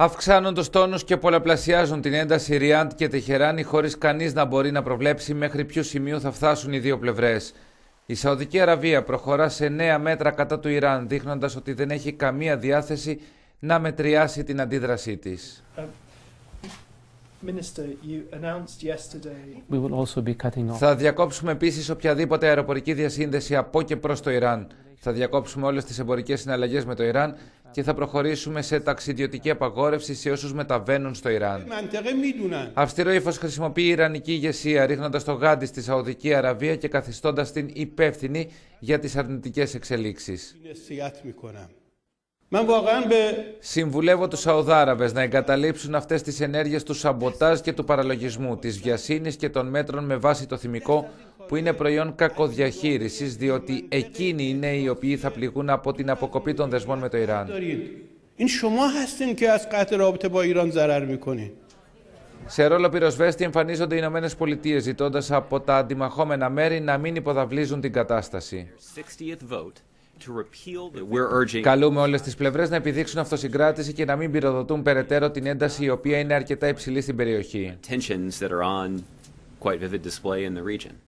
Αυξάνοντα τόνους και πολλαπλασιάζουν την ένταση Ριάντ και Τεχεράνη, χωρίς κανείς να μπορεί να προβλέψει μέχρι ποιο σημείο θα φτάσουν οι δύο πλευρές. Η Σαουδική Αραβία προχωρά σε νέα μέτρα κατά του Ιράν, δείχνοντας ότι δεν έχει καμία διάθεση να μετριάσει την αντίδρασή της. Θα διακόψουμε επίσης οποιαδήποτε αεροπορική διασύνδεση από και προς το Ιράν. Θα διακόψουμε όλες τις εμπορικές συναλλαγές με το Ιράν και θα προχωρήσουμε σε ταξιδιωτική απαγόρευση σε όσους μεταβαίνουν στο Ιράν. Αυστηρό ύφος χρησιμοποιεί η Ιρανική ηγεσία, ρίχνοντας το γάντι στη Σαουδική Αραβία και καθιστώντας την υπεύθυνη για τις αρνητικές εξελίξεις. Συμβουλεύω τους Σαουδάραβες να εγκαταλείψουν αυτές τις ενέργειες του σαμποτάζ και του παραλογισμού, της βιασύνης και των μέτρων με βάση το θυμικό, που είναι προϊόν κακοδιαχείρισης διότι εκείνοι είναι οι οποίοι θα πληγούν από την αποκοπή των δεσμών με το Ιράν. Σε ρόλο πυροσβέστη εμφανίζονται οι Ηνωμένες Πολιτείες ζητώντας από τα αντιμαχόμενα μέρη να μην υποδαβλίζουν την κατάσταση. Καλούμε όλες τις πλευρές να επιδείξουν αυτοσυγκράτηση και να μην πυροδοτούν περαιτέρω την ένταση η οποία είναι αρκετά υψηλή στην περιοχή.